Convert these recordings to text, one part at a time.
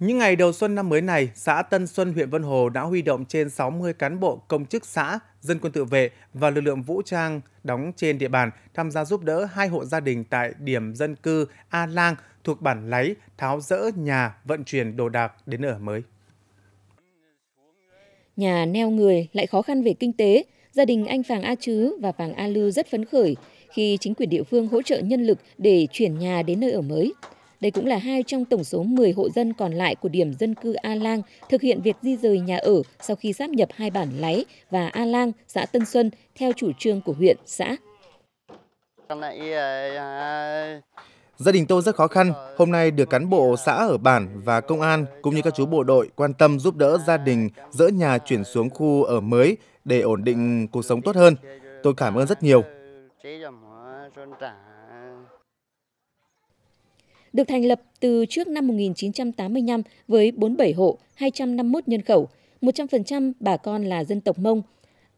Những ngày đầu xuân năm mới này, xã Tân Xuân, huyện Vân Hồ đã huy động trên 60 cán bộ công chức xã, dân quân tự vệ và lực lượng vũ trang đóng trên địa bàn tham gia giúp đỡ hai hộ gia đình tại điểm dân cư A Lang thuộc bản Láy tháo dỡ nhà, vận chuyển đồ đạc đến ở mới. Nhà neo người lại khó khăn về kinh tế, gia đình anh Phàng A Chứ và Phàng A Lưu rất phấn khởi khi chính quyền địa phương hỗ trợ nhân lực để chuyển nhà đến nơi ở mới. Đây cũng là hai trong tổng số 10 hộ dân còn lại của điểm dân cư A Lang thực hiện việc di rời nhà ở sau khi sáp nhập hai bản Láy và A Lang, xã Tân Xuân theo chủ trương của huyện, xã. Ờ, ờ, gia đình tôi rất khó khăn, hôm nay được cán bộ xã ở bản và công an cũng như các chú bộ đội quan tâm giúp đỡ gia đình dỡ nhà chuyển xuống khu ở mới để ổn định cuộc sống tốt hơn. Tôi cảm ơn rất nhiều được thành lập từ trước năm 1985 với 47 hộ, 251 nhân khẩu, 100% bà con là dân tộc Mông.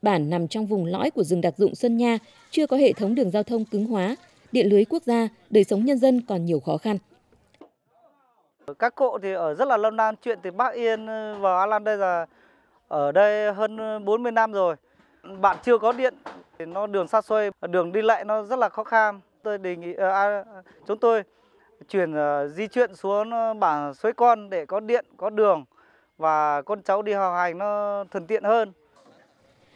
Bản nằm trong vùng lõi của rừng đặc dụng xuân Nha, chưa có hệ thống đường giao thông cứng hóa, điện lưới quốc gia, đời sống nhân dân còn nhiều khó khăn. Các cụ thì ở rất là lâu năm chuyện từ Bắc Yên vào Alan đây là ở đây hơn 40 năm rồi. Bạn chưa có điện, thì nó đường xa xôi, đường đi lại nó rất là khó khăn. Tôi đề nghị à, à chúng tôi chuyển ờ, di chuyển xuống ờ, bản suối con để có điện, có đường và con cháu đi học hành nó thuận tiện hơn.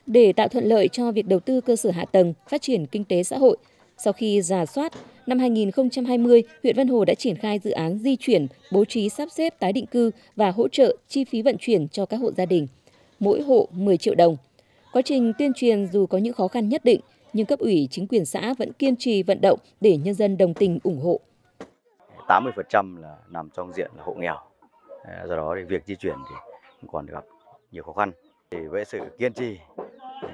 Để tạo thuận lợi cho việc đầu tư cơ sở hạ tầng, phát triển kinh tế xã hội, sau khi giả soát, năm 2020, huyện Vân Hồ đã triển khai dự án di chuyển, bố trí sắp xếp tái định cư và hỗ trợ chi phí vận chuyển cho các hộ gia đình. Mỗi hộ 10 triệu đồng. Quá trình tuyên truyền dù có những khó khăn nhất định, nhưng cấp ủy chính quyền xã vẫn kiên trì vận động để nhân dân đồng tình ủng hộ. 80% là nằm trong diện là hộ nghèo. À, do đó thì việc di chuyển thì còn gặp nhiều khó khăn. Thì với sự kiên trì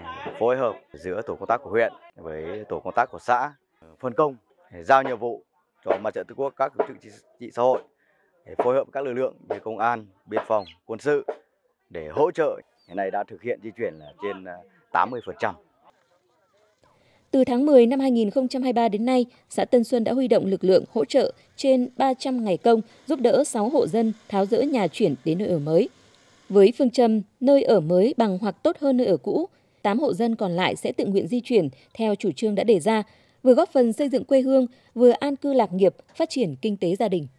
à, phối hợp giữa tổ công tác của huyện với tổ công tác của xã phân công à, giao nhiệm vụ cho mặt trận Tổ quốc các tổ chức trị xã hội để phối hợp các lực lượng như công an, biên phòng, quân sự để hỗ trợ. Hiện nay đã thực hiện di chuyển là trên 80%. Từ tháng 10 năm 2023 đến nay, xã Tân Xuân đã huy động lực lượng hỗ trợ trên 300 ngày công giúp đỡ 6 hộ dân tháo rỡ nhà chuyển đến nơi ở mới. Với phương châm nơi ở mới bằng hoặc tốt hơn nơi ở cũ, 8 hộ dân còn lại sẽ tự nguyện di chuyển theo chủ trương đã đề ra, vừa góp phần xây dựng quê hương, vừa an cư lạc nghiệp, phát triển kinh tế gia đình.